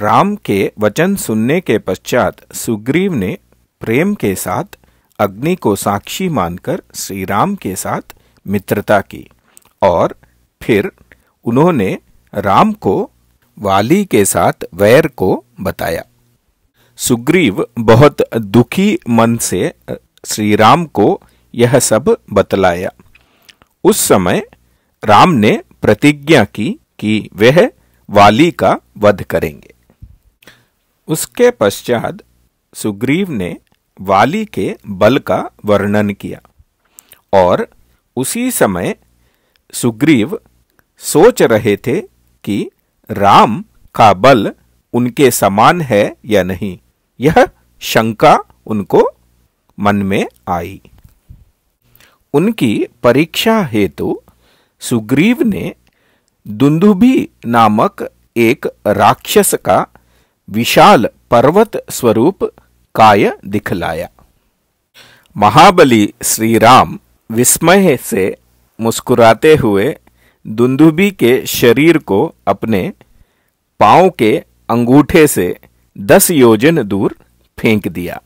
राम के वचन सुनने के पश्चात सुग्रीव ने प्रेम के साथ अग्नि को साक्षी मानकर श्री राम के साथ मित्रता की और फिर उन्होंने राम को वाली के साथ वैर को बताया सुग्रीव बहुत दुखी मन से श्री राम को यह सब बतलाया उस समय राम ने प्रतिज्ञा की कि वह वाली का वध करेंगे उसके पश्चात सुग्रीव ने वाली के बल का वर्णन किया और उसी समय सुग्रीव सोच रहे थे कि राम का बल उनके समान है या नहीं यह शंका उनको मन में आई उनकी परीक्षा हेतु सुग्रीव ने दुंदुभी नामक एक राक्षस का विशाल पर्वत स्वरूप काय दिखलाया महाबली श्री राम विस्मय से मुस्कुराते हुए दुंदुबी के शरीर को अपने पांव के अंगूठे से दस योजन दूर फेंक दिया